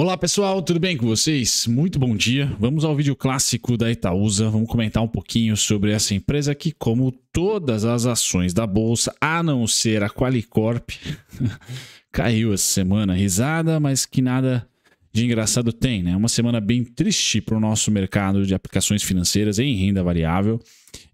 Olá pessoal, tudo bem com vocês? Muito bom dia. Vamos ao vídeo clássico da Itaúsa. Vamos comentar um pouquinho sobre essa empresa que, como todas as ações da bolsa, a não ser a Qualicorp, caiu essa semana. Risada, mas que nada de engraçado tem, né? Uma semana bem triste para o nosso mercado de aplicações financeiras em renda variável.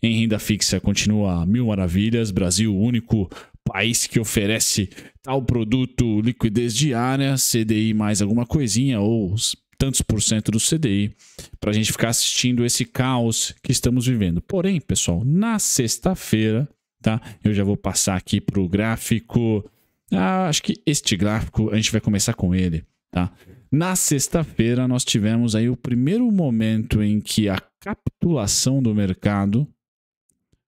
Em renda fixa continua mil maravilhas. Brasil, único país que oferece tal produto, liquidez diária, CDI mais alguma coisinha, ou tantos por cento do CDI, para a gente ficar assistindo esse caos que estamos vivendo. Porém, pessoal, na sexta-feira, tá? Eu já vou passar aqui para o gráfico. Ah, acho que este gráfico a gente vai começar com ele, tá? Na sexta-feira nós tivemos aí o primeiro momento em que a capitulação do mercado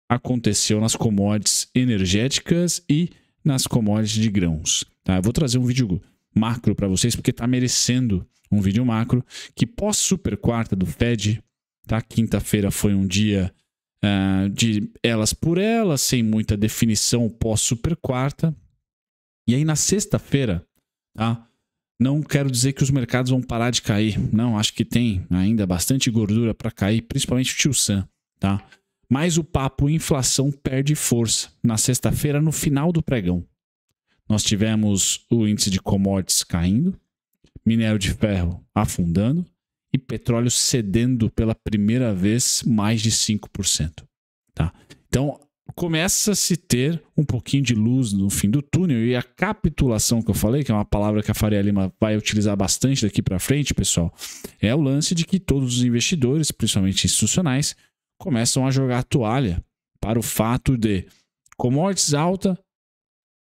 aconteceu nas commodities energéticas e nas commodities de grãos. Tá? Eu vou trazer um vídeo macro para vocês porque está merecendo um vídeo macro que pós super quarta do Fed, tá? Quinta-feira foi um dia uh, de elas por elas, sem muita definição pós super quarta. E aí na sexta-feira, tá? Não quero dizer que os mercados vão parar de cair. Não, acho que tem ainda bastante gordura para cair, principalmente o Tio Sam, tá? mas o papo inflação perde força na sexta-feira, no final do pregão. Nós tivemos o índice de commodities caindo, minério de ferro afundando e petróleo cedendo pela primeira vez mais de 5%. Tá? Então, começa-se ter um pouquinho de luz no fim do túnel e a capitulação que eu falei, que é uma palavra que a Faria Lima vai utilizar bastante daqui para frente, pessoal, é o lance de que todos os investidores, principalmente institucionais, começam a jogar toalha para o fato de commodities alta,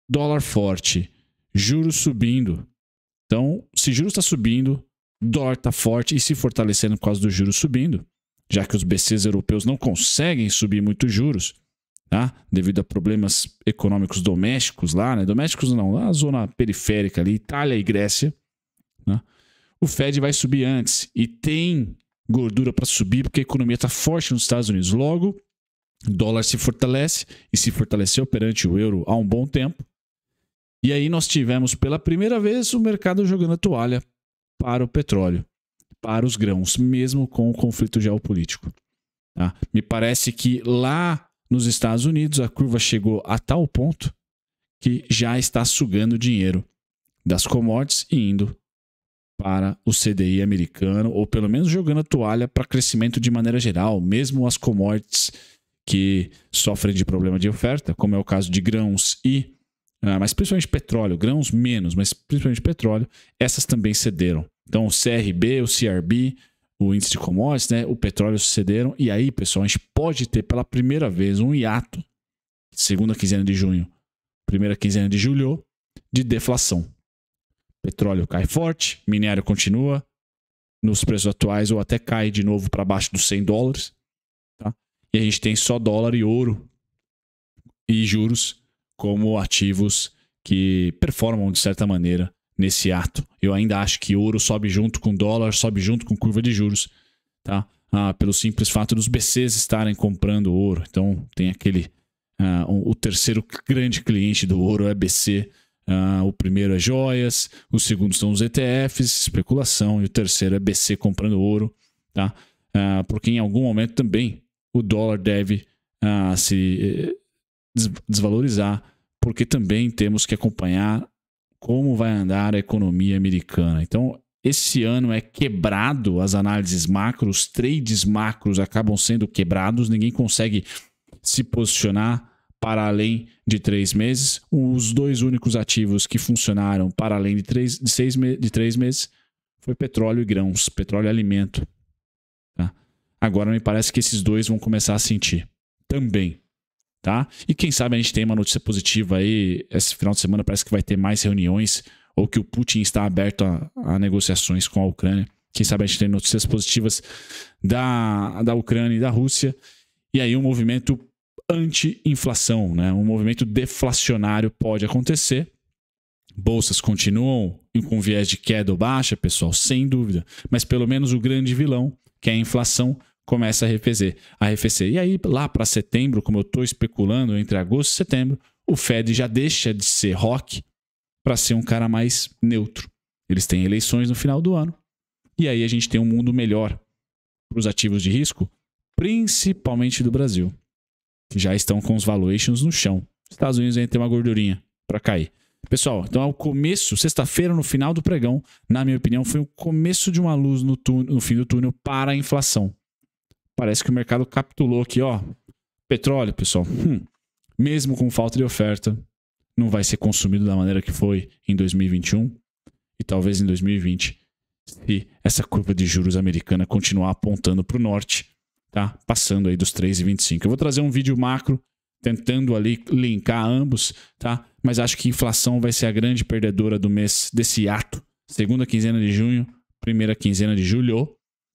dólar forte, juros subindo. Então, se juros está subindo, dólar está forte e se fortalecendo por causa do juros subindo, já que os BCs europeus não conseguem subir muito juros, tá? devido a problemas econômicos domésticos lá, né? domésticos não, na zona periférica ali, Itália e Grécia, né? o Fed vai subir antes e tem gordura para subir, porque a economia está forte nos Estados Unidos. Logo, dólar se fortalece e se fortaleceu perante o euro há um bom tempo. E aí nós tivemos pela primeira vez o mercado jogando a toalha para o petróleo, para os grãos, mesmo com o conflito geopolítico. Tá? Me parece que lá nos Estados Unidos a curva chegou a tal ponto que já está sugando dinheiro das commodities e indo para o CDI americano, ou pelo menos jogando a toalha para crescimento de maneira geral, mesmo as commodities que sofrem de problema de oferta, como é o caso de grãos e, ah, mas principalmente petróleo, grãos menos, mas principalmente petróleo, essas também cederam. Então o CRB, o CRB, o índice de commodities, né, o petróleo cederam, e aí, pessoal, a gente pode ter pela primeira vez um hiato, segunda quinzena de junho, primeira quinzena de julho, de deflação. Petróleo cai forte, minério continua nos preços atuais ou até cai de novo para baixo dos 100 dólares. Tá? E a gente tem só dólar e ouro e juros como ativos que performam de certa maneira nesse ato. Eu ainda acho que ouro sobe junto com dólar, sobe junto com curva de juros, tá? Ah, pelo simples fato dos BCs estarem comprando ouro. Então tem aquele ah, um, o terceiro grande cliente do ouro é BC Uh, o primeiro é joias, o segundo são os ETFs, especulação, e o terceiro é BC comprando ouro, tá? Uh, porque em algum momento também o dólar deve uh, se eh, des desvalorizar, porque também temos que acompanhar como vai andar a economia americana. Então, esse ano é quebrado as análises macros, os trades macros acabam sendo quebrados, ninguém consegue se posicionar para além de três meses. Os dois únicos ativos que funcionaram para além de, três, de, seis de três meses foi petróleo e grãos, petróleo e alimento. Tá? Agora me parece que esses dois vão começar a sentir também. Tá? E quem sabe a gente tem uma notícia positiva aí. Esse final de semana parece que vai ter mais reuniões ou que o Putin está aberto a, a negociações com a Ucrânia. Quem sabe a gente tem notícias positivas da, da Ucrânia e da Rússia. E aí um movimento anti-inflação, né? Um movimento deflacionário pode acontecer. Bolsas continuam com viés de queda ou baixa, pessoal, sem dúvida. Mas pelo menos o grande vilão, que é a inflação, começa a arrefecer. A arrefecer. E aí, lá para setembro, como eu estou especulando, entre agosto e setembro, o Fed já deixa de ser rock para ser um cara mais neutro. Eles têm eleições no final do ano. E aí a gente tem um mundo melhor para os ativos de risco, principalmente do Brasil que já estão com os valuations no chão. Estados Unidos ainda tem uma gordurinha para cair. Pessoal, então é o começo, sexta-feira, no final do pregão, na minha opinião, foi o começo de uma luz no, túnel, no fim do túnel para a inflação. Parece que o mercado capitulou aqui, ó. Petróleo, pessoal, hum, mesmo com falta de oferta, não vai ser consumido da maneira que foi em 2021 e talvez em 2020, se essa curva de juros americana continuar apontando para o norte tá? Passando aí dos 3,25. Eu vou trazer um vídeo macro tentando ali linkar ambos, tá? Mas acho que inflação vai ser a grande perdedora do mês desse ato. Segunda quinzena de junho, primeira quinzena de julho,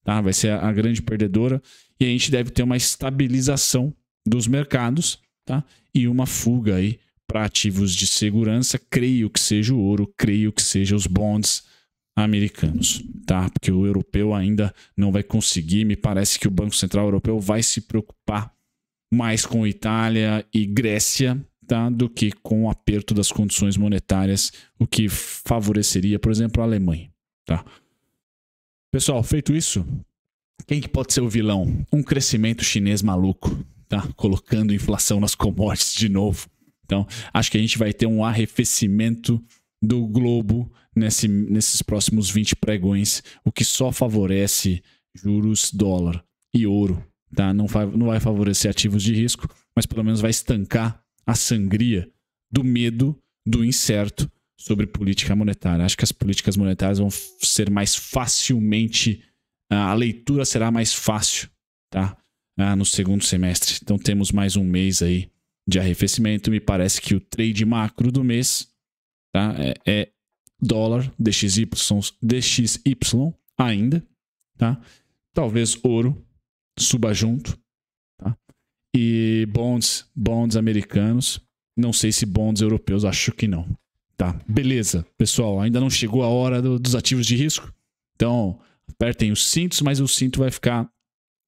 tá? Vai ser a grande perdedora e a gente deve ter uma estabilização dos mercados, tá? E uma fuga aí para ativos de segurança, creio que seja o ouro, creio que seja os bonds, americanos, tá? Porque o europeu ainda não vai conseguir. Me parece que o Banco Central Europeu vai se preocupar mais com Itália e Grécia, tá? Do que com o aperto das condições monetárias, o que favoreceria, por exemplo, a Alemanha, tá? Pessoal, feito isso, quem que pode ser o vilão? Um crescimento chinês maluco, tá? Colocando inflação nas commodities de novo. Então, acho que a gente vai ter um arrefecimento do Globo nesse, nesses próximos 20 pregões, o que só favorece juros, dólar e ouro. Tá? Não, vai, não vai favorecer ativos de risco, mas pelo menos vai estancar a sangria do medo, do incerto sobre política monetária. Acho que as políticas monetárias vão ser mais facilmente. Ah, a leitura será mais fácil, tá? Ah, no segundo semestre. Então temos mais um mês aí de arrefecimento. Me parece que o trade macro do mês tá? É, é dólar, DXY, DXY ainda, tá? Talvez ouro suba junto, tá? E bonds, bonds americanos, não sei se bonds europeus, acho que não, tá? Beleza, pessoal, ainda não chegou a hora do, dos ativos de risco, então apertem os cintos, mas o cinto vai ficar,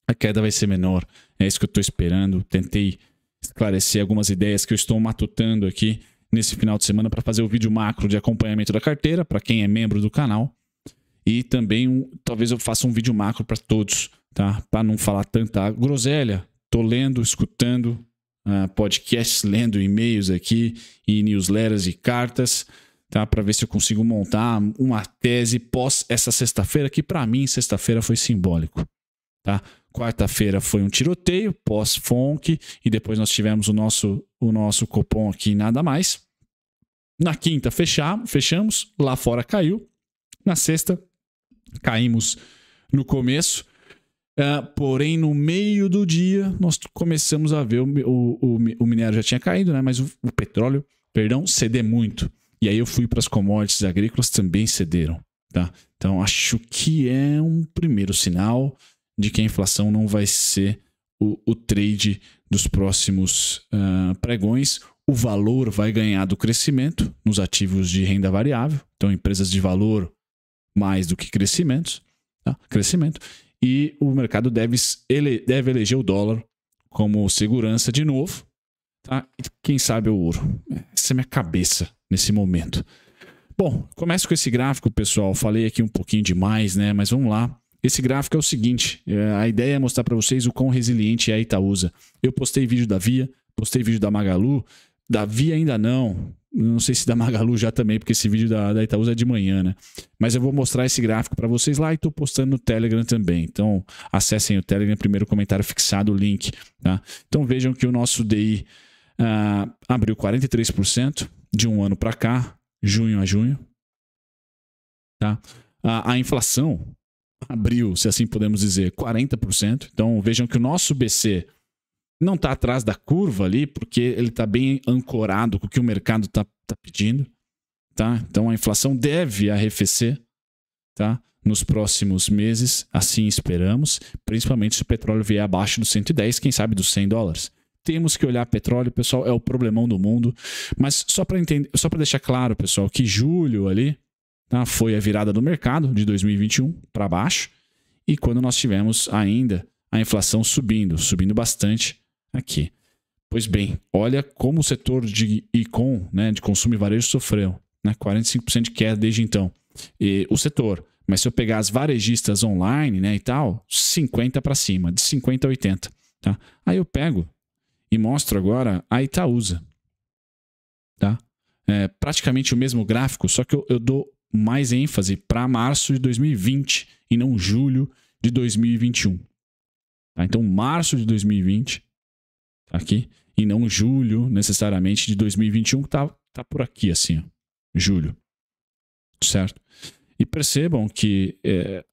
a queda vai ser menor, é isso que eu estou esperando, tentei esclarecer algumas ideias que eu estou matutando aqui, nesse final de semana para fazer o vídeo macro de acompanhamento da carteira, para quem é membro do canal. E também, um, talvez eu faça um vídeo macro para todos, tá? Para não falar tanta groselha. Tô lendo, escutando uh, podcasts, lendo e-mails aqui, e newsletters e cartas, tá? Para ver se eu consigo montar uma tese pós essa sexta-feira, que para mim, sexta-feira foi simbólico. Tá? Quarta-feira foi um tiroteio pós funk e depois nós tivemos o nosso, o nosso cupom aqui nada mais. Na quinta fechamos, lá fora caiu. Na sexta caímos no começo, uh, porém no meio do dia nós começamos a ver o, o, o, minério já tinha caído, né? Mas o, o petróleo, perdão, ceder muito. E aí eu fui para as commodities agrícolas também cederam, tá? Então acho que é um primeiro sinal de que a inflação não vai ser o, o trade dos próximos uh, pregões. O valor vai ganhar do crescimento nos ativos de renda variável, então empresas de valor mais do que crescimentos, tá? crescimento. E o mercado deve, ele, deve eleger o dólar como segurança de novo. Tá? E quem sabe o ouro. Essa é minha cabeça nesse momento. Bom, começo com esse gráfico, pessoal. Falei aqui um pouquinho demais, né? Mas vamos lá. Esse gráfico é o seguinte: é, a ideia é mostrar para vocês o quão resiliente é a Itaúsa. Eu postei vídeo da Via, postei vídeo da Magalu, da Via ainda não. Não sei se da Magalu já também, porque esse vídeo da, da Itaúsa é de manhã, né? Mas eu vou mostrar esse gráfico para vocês lá e estou postando no Telegram também. Então, acessem o Telegram, primeiro comentário fixado, o link. Tá? Então, vejam que o nosso DI uh, ah, abriu 43% de um ano para cá, junho a junho. Tá? a inflação abriu, se assim podemos dizer, 40%. Então vejam que o nosso BC não está atrás da curva ali, porque ele está bem ancorado com o que o mercado está tá pedindo. Tá? Então a inflação deve arrefecer tá? nos próximos meses, assim esperamos, principalmente se o petróleo vier abaixo dos 110, quem sabe dos 100 dólares. Temos que olhar petróleo, pessoal, é o problemão do mundo. Mas só para entender, só para deixar claro, pessoal, que julho ali, tá? foi a virada do mercado de 2021 para baixo e quando nós tivemos ainda a inflação subindo, subindo bastante aqui. Pois bem, olha como o setor de e-com, né, de consumo e varejo, sofreu. Né, 45% de queda desde então. E, o setor. Mas se eu pegar as varejistas online né, e tal, 50 para cima, de 50 a 80. Tá? Aí eu pego e mostro agora a Itaúsa. Tá? É praticamente o mesmo gráfico, só que eu, eu dou mais ênfase para março de 2020 e não julho de 2021. Tá? Então, março de 2020 tá aqui e não julho necessariamente de 2021 que tá, tá por aqui assim, ó, julho, certo? E percebam que é,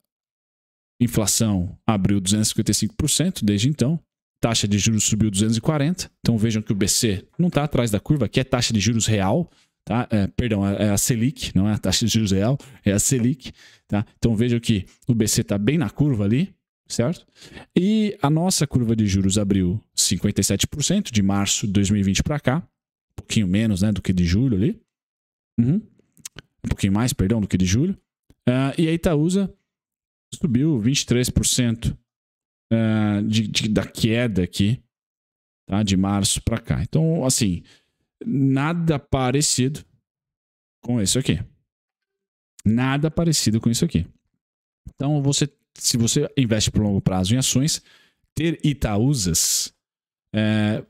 inflação abriu 255% desde então, taxa de juros subiu 240. Então vejam que o BC não está atrás da curva, que é taxa de juros real, tá? É, perdão, é, é a Selic, não é a taxa de juros real, é a Selic, tá? Então veja que o BC está bem na curva ali, certo? E a nossa curva de juros abriu 57% de março de 2020 para cá, um pouquinho menos, né, do que de julho ali, uhum. um pouquinho mais, perdão, do que de julho. Uh, e a Itaúsa subiu 23% uh, é, de, de, da queda aqui, tá? De março para cá. Então, assim, nada parecido com isso aqui. Nada parecido com isso aqui. Então, você, se você investe por longo prazo em ações, ter Itaúsas é,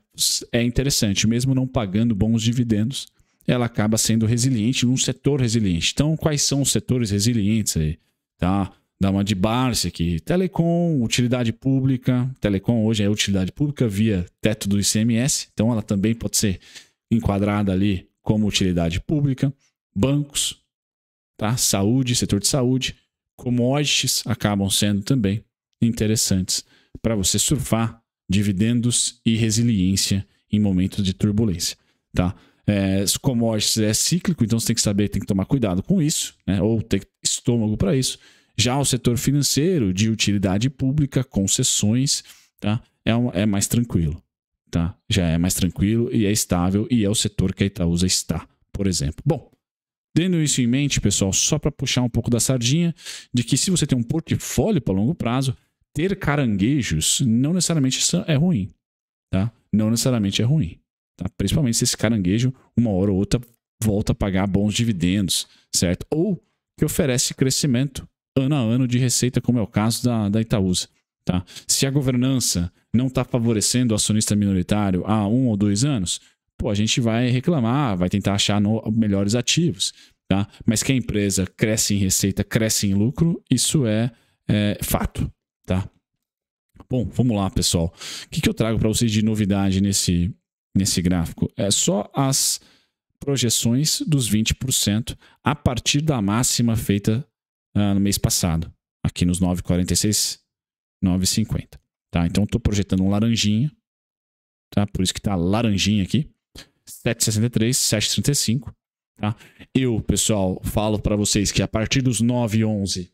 é interessante, mesmo não pagando bons dividendos, ela acaba sendo resiliente, um setor resiliente. Então, quais são os setores resilientes aí? Tá? Dá uma de Barça aqui. Telecom, utilidade pública. Telecom hoje é utilidade pública via teto do ICMS, então ela também pode ser enquadrada ali como utilidade pública, bancos, tá? saúde, setor de saúde, commodities acabam sendo também interessantes para você surfar dividendos e resiliência em momentos de turbulência, tá? É, commodities é cíclico, então você tem que saber, tem que tomar cuidado com isso, né? Ou ter estômago para isso. Já o setor financeiro, de utilidade pública, concessões, tá? É, um, é mais tranquilo tá? Já é mais tranquilo e é estável e é o setor que a Itaúsa está, por exemplo. Bom, tendo isso em mente, pessoal, só para puxar um pouco da sardinha, de que se você tem um portfólio para longo prazo, ter caranguejos não necessariamente é ruim, tá? Não necessariamente é ruim, tá? Principalmente se esse caranguejo, uma hora ou outra, volta a pagar bons dividendos, certo? Ou que oferece crescimento ano a ano de receita, como é o caso da, da Itaúsa. Tá? Se a governança não está favorecendo o acionista minoritário há um ou dois anos, pô, a gente vai reclamar, vai tentar achar no, melhores ativos. Tá? Mas que a empresa cresce em receita, cresce em lucro, isso é, é fato. Tá? Bom, vamos lá, pessoal. O que, que eu trago para vocês de novidade nesse, nesse gráfico? É só as projeções dos 20% a partir da máxima feita ah, no mês passado, aqui nos 9,46 9,50. Tá? Então estou projetando um laranjinha. Tá? Por isso que está laranjinha aqui. 7,63, 7,35. Tá? Eu, pessoal, falo para vocês que a partir dos 9,11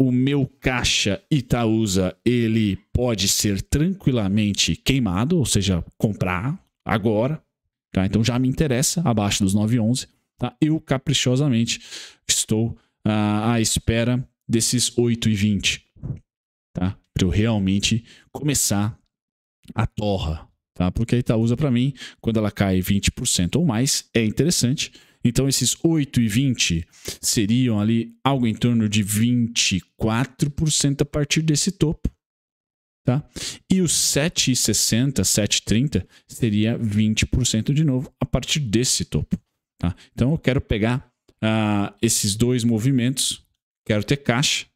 o meu caixa Itaúsa ele pode ser tranquilamente queimado, ou seja, comprar agora. Tá? Então já me interessa abaixo dos 9,11. Tá? Eu caprichosamente estou uh, à espera desses 8,20 tá? Para eu realmente começar a torra, tá? Porque a Itaúsa para mim, quando ela cai 20% ou mais, é interessante. Então esses 8,20 e seriam ali algo em torno de 24% a partir desse topo, tá? E os 7,60, 7,30 seria 20% de novo a partir desse topo, tá? Então eu quero pegar uh, esses dois movimentos, quero ter caixa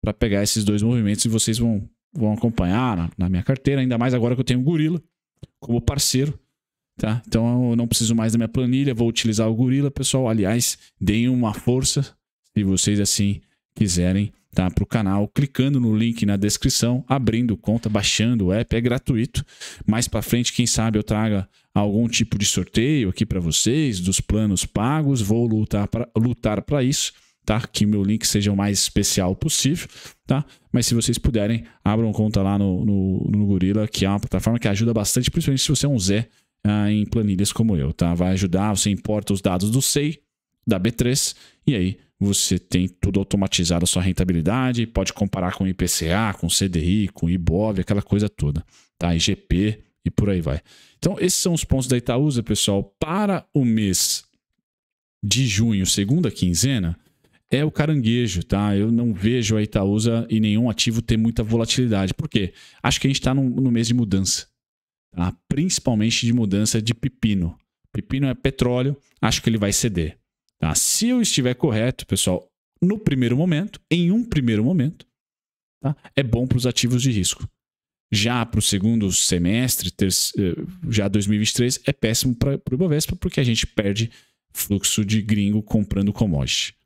para pegar esses dois movimentos e vocês vão, vão acompanhar na, na, minha carteira, ainda mais agora que eu tenho o Gorila como parceiro. Tá? Então eu não preciso mais da minha planilha, vou utilizar o Gorila, pessoal. Aliás, deem uma força se vocês assim quiserem tá? para o canal, clicando no link na descrição, abrindo conta, baixando o app, é gratuito. Mais para frente, quem sabe eu traga algum tipo de sorteio aqui para vocês, dos planos pagos, vou lutar para lutar isso tá? Que meu link seja o mais especial possível, tá? Mas se vocês puderem, abram conta lá no, no, no Gorila, que é uma plataforma que ajuda bastante, principalmente se você é um Zé ah, em planilhas como eu, tá? Vai ajudar, você importa os dados do SEI, da B3, e aí você tem tudo automatizado, a sua rentabilidade, pode comparar com IPCA, com CDI, com IBOV, aquela coisa toda, tá? IGP e por aí vai. Então, esses são os pontos da Itaúsa, pessoal, para o mês de junho, segunda quinzena, é o caranguejo, tá? Eu não vejo a Itaúsa e nenhum ativo ter muita volatilidade. Por quê? Acho que a gente está no, no, mês de mudança, tá? principalmente de mudança de pepino. Pepino é petróleo, acho que ele vai ceder. Tá? Se eu estiver correto, pessoal, no primeiro momento, em um primeiro momento, tá? é bom para os ativos de risco. Já para o segundo semestre, eh, já 2023, é péssimo para o Ibovespa, porque a gente perde fluxo de gringo comprando commodities.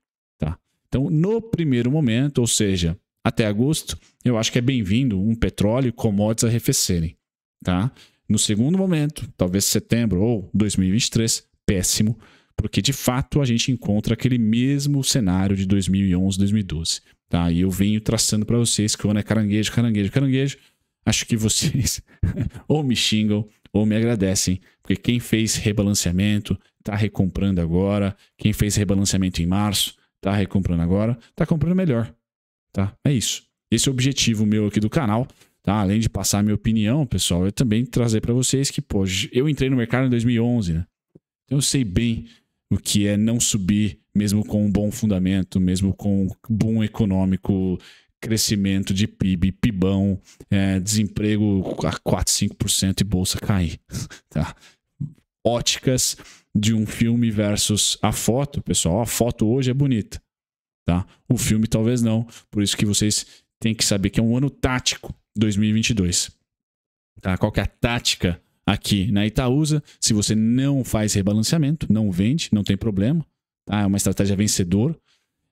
Então, no primeiro momento, ou seja, até agosto, eu acho que é bem-vindo um petróleo e commodities arrefecerem, tá? No segundo momento, talvez setembro ou 2023, péssimo, porque de fato a gente encontra aquele mesmo cenário de 2011, 2012, tá? E eu venho traçando para vocês que o ano é caranguejo, caranguejo, caranguejo. Acho que vocês ou me xingam ou me agradecem, porque quem fez rebalanceamento está recomprando agora, quem fez rebalanceamento em março tá recomprando agora, tá comprando melhor, tá? É isso. Esse é o objetivo meu aqui do canal, tá? Além de passar a minha opinião, pessoal, eu é também trazer para vocês que, pô, eu entrei no mercado em 2011, né? Então eu sei bem o que é não subir, mesmo com um bom fundamento, mesmo com um bom econômico, crescimento de PIB, PIBão, é, desemprego a 4, 5% e bolsa cair, tá? Óticas de um filme versus a foto, pessoal, a foto hoje é bonita, tá? O filme talvez não, por isso que vocês têm que saber que é um ano tático, 2022. Tá? Qual que é a tática aqui na Itaúsa? Se você não faz rebalanceamento, não vende, não tem problema, tá? É uma estratégia vencedora.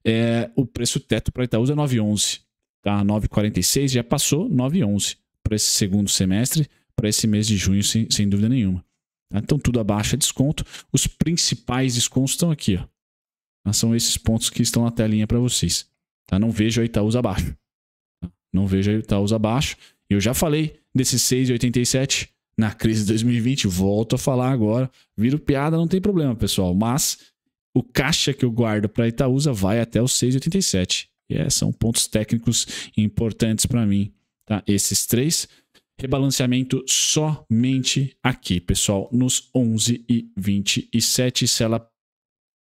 É, o preço teto para Itaúsa é 9,11, tá? 9,46 já passou 9,11 para esse segundo semestre, para esse mês de junho, sem, sem dúvida nenhuma. Né? Então tudo abaixo é desconto. Os principais descontos estão aqui. Ó. Né? São esses pontos que estão na telinha para vocês. Tá? Não vejo a Itaúsa abaixo. Tá? Não vejo a Itaúsa abaixo. Eu já falei desses 6,87 na crise de 2020. Volto a falar agora. Viro piada, não tem problema, pessoal. Mas o caixa que eu guardo para a Itaúsa vai até os 6,87. E é, são pontos técnicos importantes para mim. Tá? Esses três rebalanceamento somente aqui, pessoal, nos 11 e 27. Se ela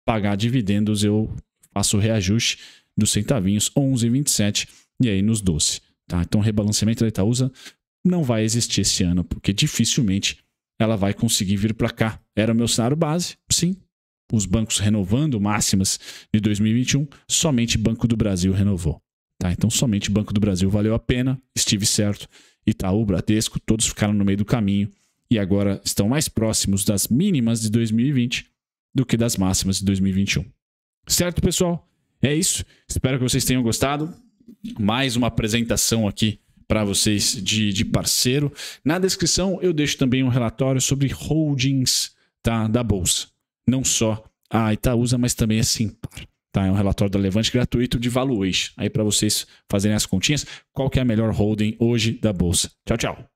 pagar dividendos, eu faço o reajuste dos centavinhos 11 e 27 e aí nos 12. Tá? Então, rebalanceamento da Itaúsa não vai existir esse ano, porque dificilmente ela vai conseguir vir para cá. Era o meu cenário base, sim. Os bancos renovando máximas de 2021, somente Banco do Brasil renovou. Tá, então somente Banco do Brasil valeu a pena, estive certo. Itaú, tá, Bradesco, todos ficaram no meio do caminho e agora estão mais próximos das mínimas de 2020 do que das máximas de 2021. Certo, pessoal? É isso. Espero que vocês tenham gostado. Mais uma apresentação aqui para vocês de, de, parceiro. Na descrição eu deixo também um relatório sobre holdings tá, da Bolsa. Não só a Itaúsa, mas também a Simpar. Tá? É um relatório da Levante gratuito de valuation. Aí para vocês fazerem as continhas, qual que é a melhor holding hoje da Bolsa. Tchau, tchau.